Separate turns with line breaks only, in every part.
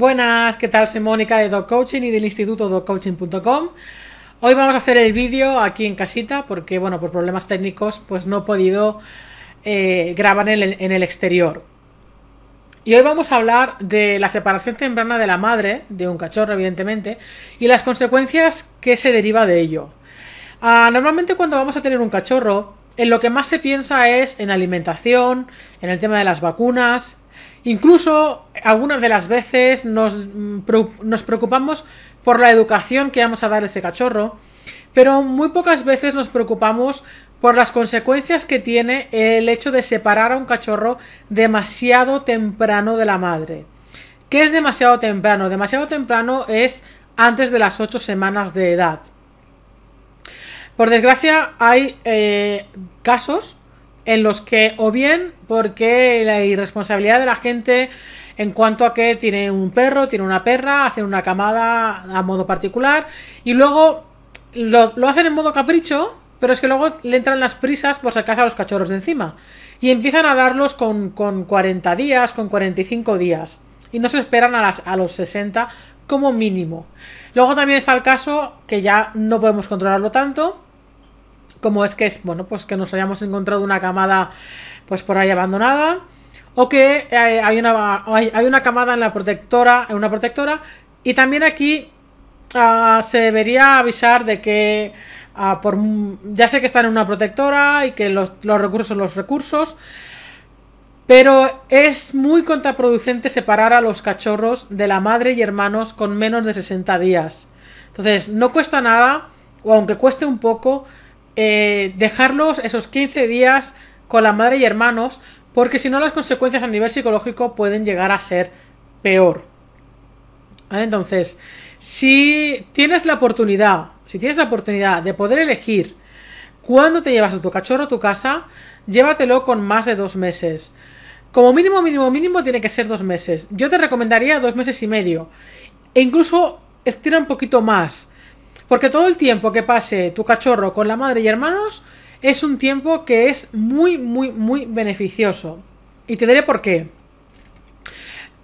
Buenas, ¿qué tal? Soy Mónica de Dog Coaching y del instituto dogcoaching.com. Hoy vamos a hacer el vídeo aquí en casita porque, bueno, por problemas técnicos, pues no he podido eh, grabar en el, exterior. Y hoy vamos a hablar de la separación temprana de la madre, de un cachorro evidentemente, y las consecuencias que se deriva de ello. Ah, normalmente cuando vamos a tener un cachorro, en lo que más se piensa es en alimentación, en el tema de las vacunas, Incluso algunas de las veces mm, nos, preocupamos por la educación que vamos a dar a ese cachorro, pero muy pocas veces nos preocupamos por las consecuencias que tiene el hecho de separar a un cachorro demasiado temprano de la madre. ¿Qué es demasiado temprano? Demasiado temprano es antes de las 8 semanas de edad. Por desgracia hay eh, casos en los que o bien porque la irresponsabilidad de la gente en cuanto a que tiene un perro, tiene una perra, hacen una camada a modo particular y luego lo, hacen en modo capricho, pero es que luego le entran las prisas por sacar a los cachorros de encima y empiezan a darlos con, con 40 días, con 45 días y no se esperan a, las, a los 60 como mínimo. Luego también está el caso que ya no podemos controlarlo tanto como es que es, bueno, pues que nos hayamos encontrado una camada pues por ahí abandonada o que eh, hay, una, hay, una camada en la protectora, en una protectora y también aquí ah, se debería avisar de que ah, ya sé que están en una protectora y que los, los recursos son los recursos pero es muy contraproducente separar a los cachorros de la madre y hermanos con menos de 60 días. Entonces, no cuesta nada, o aunque cueste un poco, eh, dejarlos esos 15 días con la madre y hermanos, porque si no las consecuencias a nivel psicológico pueden llegar a ser peor. Entonces, si tienes la oportunidad, si tienes la oportunidad de poder elegir cuándo te llevas a tu cachorro a tu casa, llévatelo con más de dos meses. Como mínimo, mínimo, mínimo tiene que ser dos meses. Yo te recomendaría dos meses y medio. E incluso estira un poquito más. Porque todo el tiempo que pase tu cachorro con la madre y hermanos es un tiempo que es muy, muy, muy beneficioso. Y te diré por qué.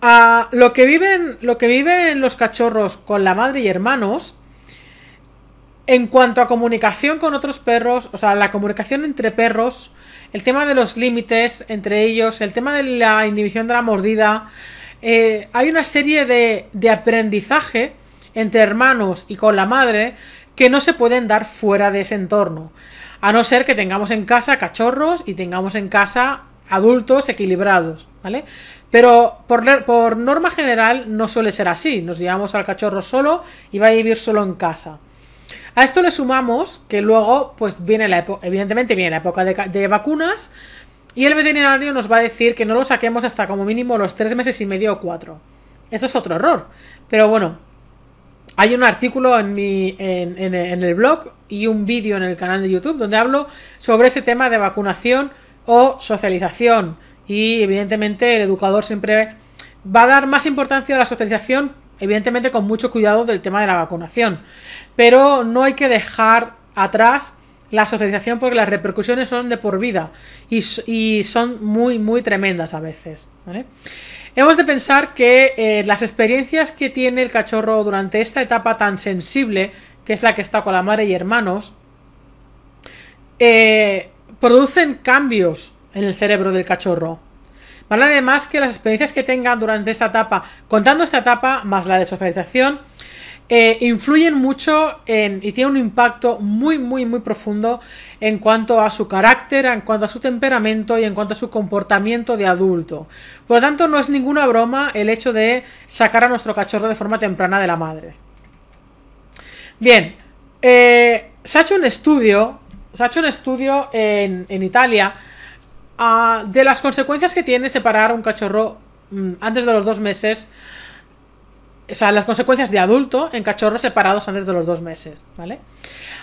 Ah, lo, que viven, lo que los cachorros con la madre y hermanos, en cuanto a comunicación con otros perros, o sea, la comunicación entre perros, el tema de los límites entre ellos, el tema de la inhibición de la mordida, eh, hay una serie de, de aprendizaje entre hermanos y con la madre que no se pueden dar fuera de ese entorno, a no ser que tengamos en casa cachorros y tengamos en casa adultos equilibrados, ¿vale? Pero por, por norma general no suele ser así, nos llevamos al cachorro solo y va a vivir solo en casa. A esto le sumamos que luego, pues viene la época, evidentemente viene la época de, de, vacunas y el veterinario nos va a decir que no lo saquemos hasta como mínimo los tres meses y medio o cuatro. Esto es otro error, pero bueno, hay un artículo en, mi, en, el blog y un vídeo en el canal de YouTube donde hablo sobre ese tema de vacunación o socialización. Y evidentemente el educador siempre va a dar más importancia a la socialización, evidentemente con mucho cuidado del tema de la vacunación. Pero no hay que dejar atrás la socialización porque las repercusiones son de por vida y, son muy, muy tremendas a veces. Hemos de pensar que eh, las experiencias que tiene el cachorro durante esta etapa tan sensible, que es la que está con la madre y hermanos, eh, producen cambios en el cerebro del cachorro. Vale, además que las experiencias que tengan durante esta etapa, contando esta etapa, más la de socialización, eh, influyen mucho en, y tienen un impacto muy, muy, muy profundo en cuanto a su carácter, en cuanto a su temperamento y en cuanto a su comportamiento de adulto. Por lo tanto, no es ninguna broma el hecho de sacar a nuestro cachorro de forma temprana de la madre. Bien, eh, se ha hecho un estudio, se ha hecho un estudio en, en Italia ah, de las consecuencias que tiene separar un cachorro mm, antes de los dos meses o sea, las consecuencias de adulto en cachorros separados antes de los dos meses, ¿vale?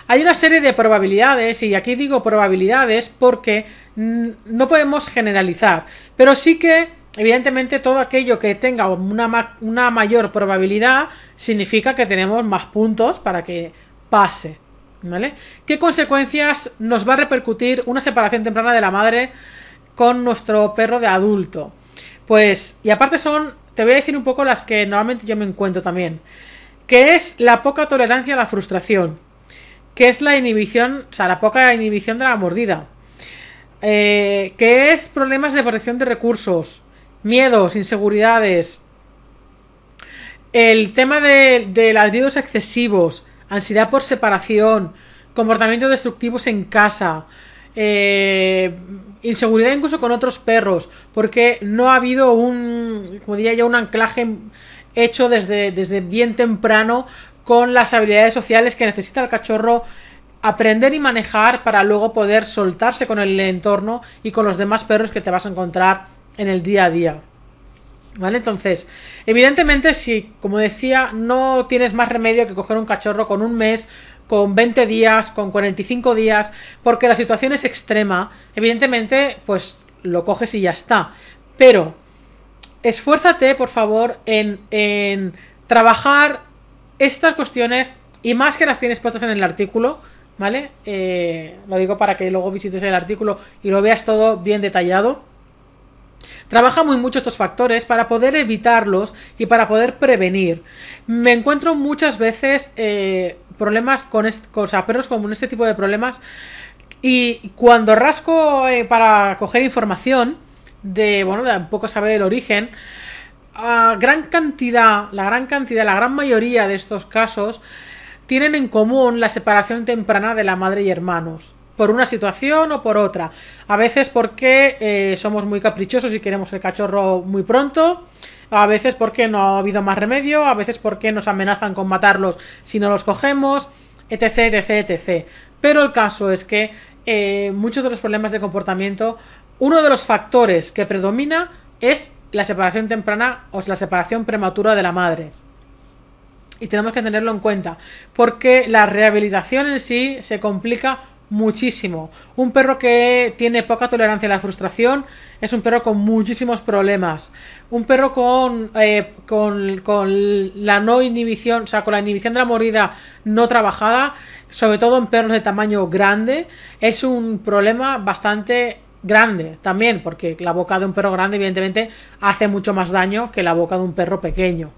Hay una serie de probabilidades, y aquí digo probabilidades porque mm, no podemos generalizar, pero sí que, evidentemente, todo aquello que tenga una, una mayor probabilidad significa que tenemos más puntos para que pase, ¿vale? ¿Qué consecuencias nos va a repercutir una separación temprana de la madre con nuestro perro de adulto? Pues, y aparte son te voy a decir un poco las que normalmente yo me encuentro también. Que es la poca tolerancia a la frustración. Que es la inhibición, o sea, la poca inhibición de la mordida. Eh, que es problemas de protección de recursos, miedos, inseguridades, el tema de, ladridos excesivos, ansiedad por separación, comportamientos destructivos en casa, eh, inseguridad incluso con otros perros, porque no ha habido un, como diría un anclaje hecho desde, desde bien temprano con las habilidades sociales que necesita el cachorro aprender y manejar para luego poder soltarse con el entorno y con los demás perros que te vas a encontrar en el día a día. ¿Vale? Entonces, evidentemente, si, como decía, no tienes más remedio que coger un cachorro con un mes, con 20 días, con 45 días, porque la situación es extrema, evidentemente, pues lo coges y ya está. Pero esfuérzate, por favor, en, trabajar estas cuestiones y más que las tienes puestas en el artículo, ¿vale? Eh, lo digo para que luego visites el artículo y lo veas todo bien detallado. Trabaja muy mucho estos factores para poder evitarlos y para poder prevenir. Me encuentro muchas veces eh, problemas con, este, o sea, perros este tipo de problemas. Y cuando rasco eh, para coger información de, bueno, de poco saber el origen, a gran cantidad, la gran cantidad, la gran mayoría de estos casos tienen en común la separación temprana de la madre y hermanos por una situación o por otra. A veces porque eh, somos muy caprichosos y queremos el cachorro muy pronto. A veces porque no ha habido más remedio. A veces porque nos amenazan con matarlos si no los cogemos. Etc, etc, etc. Pero el caso es que eh, muchos de los problemas de comportamiento, uno de los factores que predomina es la separación temprana o la separación prematura de la madre y tenemos que tenerlo en cuenta porque la rehabilitación en sí se complica muchísimo. Un perro que tiene poca tolerancia a la frustración es un perro con muchísimos problemas. Un perro eh, con, con, la no inhibición, o sea, con la inhibición de la mordida no trabajada, sobre todo en perros de tamaño grande, es un problema bastante grande también, porque la boca de un perro grande evidentemente hace mucho más daño que la boca de un perro pequeño.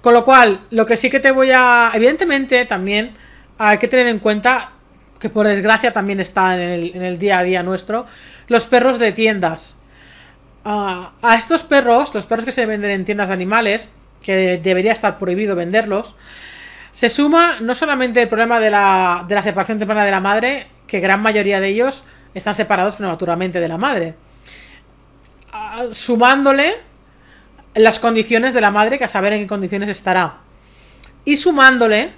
Con lo cual, lo que sí que te voy a... Evidentemente también hay que tener en cuenta que por desgracia también está en el, día a día nuestro, los perros de tiendas. a estos perros, los perros que se venden en tiendas de animales, que debería estar prohibido venderlos, se suma no solamente el problema de la, separación temprana de la madre, que gran mayoría de ellos están separados prematuramente de la madre, sumándole las condiciones de la madre, que a saber en qué condiciones estará, y sumándole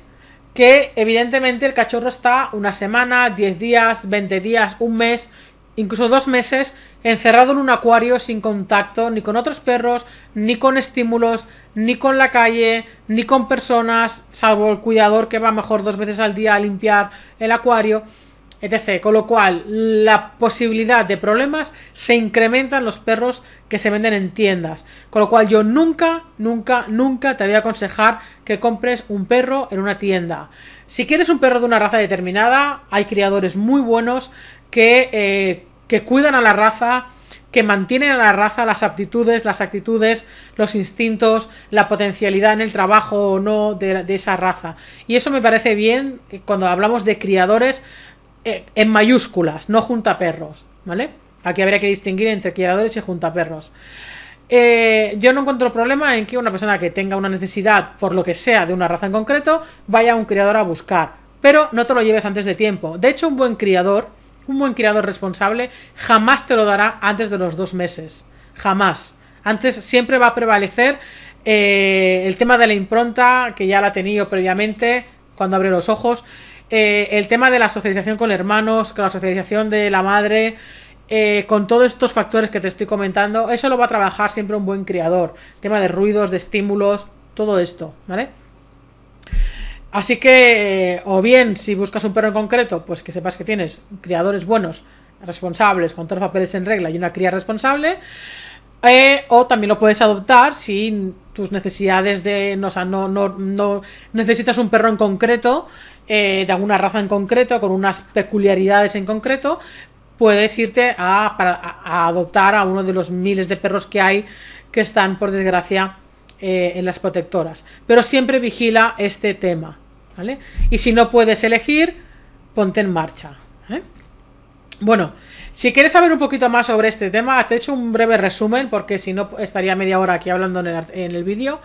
que evidentemente el cachorro está una semana, 10 días, 20 días, un mes, incluso dos meses encerrado en un acuario sin contacto ni con otros perros, ni con estímulos, ni con la calle, ni con personas, salvo el cuidador que va mejor dos veces al día a limpiar el acuario etc. Con lo cual, la posibilidad de problemas se incrementa en los perros que se venden en tiendas. Con lo cual, yo nunca, nunca, nunca te voy a aconsejar que compres un perro en una tienda. Si quieres un perro de una raza determinada, hay criadores muy buenos que, eh, cuidan a la raza que mantienen a la raza las aptitudes, las actitudes, los instintos, la potencialidad en el trabajo o no de, de, esa raza. Y eso me parece bien eh, cuando hablamos de criadores eh, en mayúsculas, no junta perros, ¿vale? Aquí habría que distinguir entre criadores y junta perros. Eh, yo no encuentro problema en que una persona que tenga una necesidad, por lo que sea, de una raza en concreto, vaya a un criador a buscar. Pero no te lo lleves antes de tiempo. De hecho, un buen criador, un buen criador responsable, jamás te lo dará antes de los dos meses. Jamás. Antes siempre va a prevalecer eh, el tema de la impronta, que ya la ha tenido previamente cuando abre los ojos. Eh, el tema de la socialización con hermanos, con la socialización de la madre, eh, con todos estos factores que te estoy comentando, eso lo va a trabajar siempre un buen criador. Tema de ruidos, de estímulos, todo esto, ¿vale? Así que, eh, o bien, si buscas un perro en concreto, pues que sepas que tienes criadores buenos, responsables, con todos los papeles en regla y una cría responsable. o también lo puedes adoptar Sin tus necesidades de. No, sea, no, no, necesitas un perro en concreto, eh, de alguna raza en concreto, con unas peculiaridades en concreto, puedes irte a, para, a, adoptar a uno de los miles de perros que hay que están, por desgracia, eh, en las protectoras. Pero siempre vigila este tema. ¿vale? Y si no puedes elegir, ponte en marcha. Bueno, si quieres saber un poquito más sobre este tema, te he hecho un breve resumen porque si no estaría media hora aquí hablando en el, vídeo.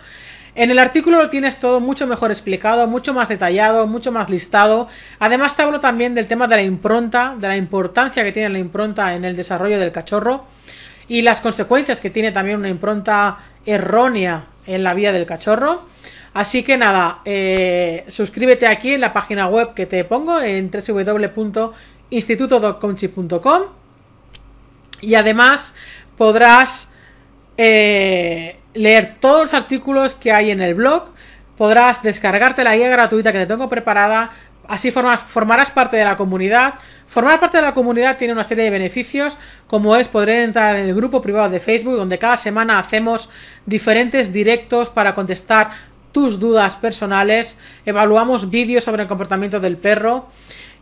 En el artículo lo tienes todo mucho mejor explicado, mucho más detallado, mucho más listado. Además te hablo también del tema de la impronta, de la importancia que tiene la impronta en el desarrollo del cachorro y las consecuencias que tiene también una impronta errónea en la vida del cachorro. Así que nada, eh, suscríbete aquí en la página web que te pongo en www instituto.comchi.com y además podrás eh, leer todos los artículos que hay en el blog, podrás descargarte la guía gratuita que te tengo preparada, así formas, formarás parte de la comunidad. Formar parte de la comunidad tiene una serie de beneficios, como es poder entrar en el grupo privado de Facebook, donde cada semana hacemos diferentes directos para contestar tus dudas personales, evaluamos vídeos sobre el comportamiento del perro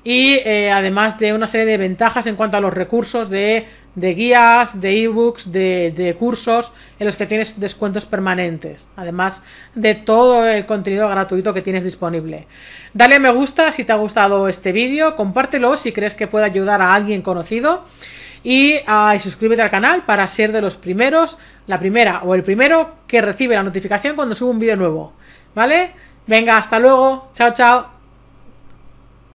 y eh, además de una serie de ventajas en cuanto a los recursos de, guías, de ebooks, de, de, cursos en los que tienes descuentos permanentes, además de todo el contenido gratuito que tienes disponible. Dale a me gusta si te ha gustado este vídeo, compártelo si crees que puede ayudar a alguien conocido y, suscríbete al canal para ser de los primeros, la primera o el primero que recibe la notificación cuando suba un vídeo nuevo. ¿Vale? Venga, hasta luego. Chao, chao.